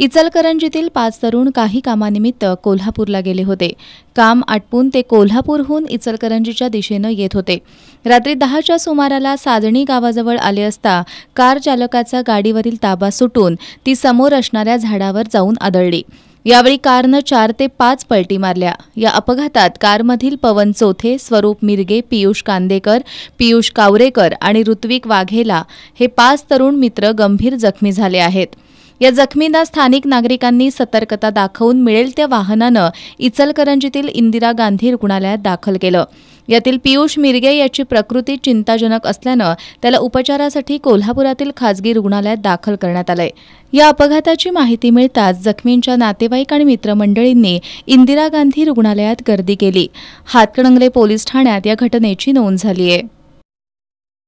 इचलकरंजीतील पाच तरुण काही कामानिमित्त कोल्हापूरला गेले होते काम आटपून ते कोल्हापूरहून इचलकरंजीच्या दिशेनं येत होते रात्री दहाच्या सुमाराला साजणी गावाजवळ आले असता कार चालकाचा गाडीवरील ताबा सुटून ती समोर असणाऱ्या झाडावर जाऊन आदळली यावेळी कारनं चार ते पाच पलटी मारल्या या अपघातात कारमधील पवन चोथे स्वरूप मिरगे पियुष कांदेकर पियुष कावरेकर आणि ऋत्विक वाघेला हे पाच तरुण मित्र गंभीर जखमी झाले आहेत या जखमींना स्थानिक नागरिकांनी सतर्कता दाखवून मिळेल त्या वाहनानं इचलकरंजीतील इंदिरा गांधी रुग्णालयात दाखल केलं यातील पियुष मिरगे याची प्रकृती चिंताजनक असल्यानं त्याला उपचारासाठी कोल्हापुरातील खाजगी रुग्णालयात दाखल करण्यात आलंय या अपघाताची माहिती मिळताच जखमींच्या नातेवाईक आणि मित्रमंडळींनी इंदिरा गांधी रुग्णालयात गर्दी केली हातकणंगले पोलीस ठाण्यात या घटनेची नोंद झाली आहे